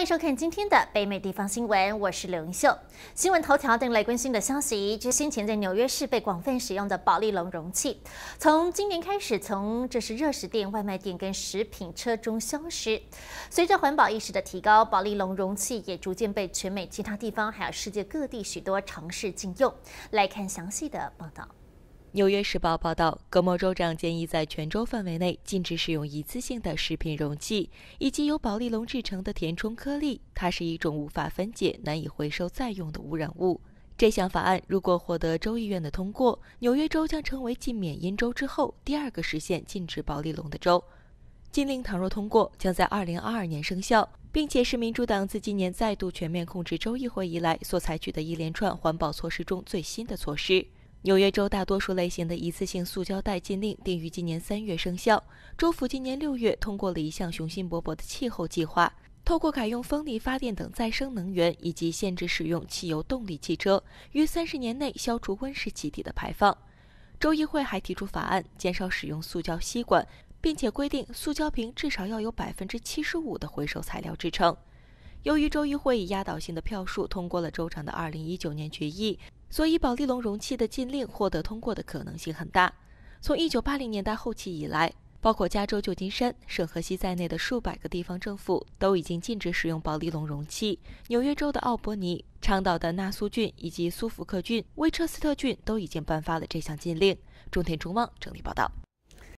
欢迎收看今天的北美地方新闻，我是刘英秀。新闻头条带来关心的消息：，最先前在纽约市被广泛使用的保丽龙容器，从今年开始从这是热食店、外卖店跟食品车中消失。随着环保意识的提高，保丽龙容器也逐渐被全美其他地方还有世界各地许多城市禁用。来看详细的报道。《纽约时报》报道，格莫州长建议在全州范围内禁止使用一次性的食品容器以及由宝丽龙制成的填充颗粒。它是一种无法分解、难以回收再用的污染物。这项法案如果获得州议院的通过，纽约州将成为继缅因州之后第二个实现禁止宝丽龙的州。禁令倘若通过，将在2022年生效，并且是民主党自今年再度全面控制州议会以来所采取的一连串环保措施中最新的措施。纽约州大多数类型的一次性塑胶袋禁令定于今年三月生效。州府今年六月通过了一项雄心勃勃的气候计划，透过改用风力发电等再生能源，以及限制使用汽油动力汽车，于三十年内消除温室气体的排放。州议会还提出法案，减少使用塑胶吸管，并且规定塑胶瓶至少要有百分之七十五的回收材料制成。由于州议会以压倒性的票数通过了州长的二零一九年决议。所以，宝丽龙容器的禁令获得通过的可能性很大。从一九八零年代后期以来，包括加州旧金山、圣何西在内的数百个地方政府都已经禁止使用宝丽龙容器。纽约州的奥伯尼、长岛的纳苏郡以及苏福克郡、威彻斯特郡都已经颁发了这项禁令。中田中望整理报道。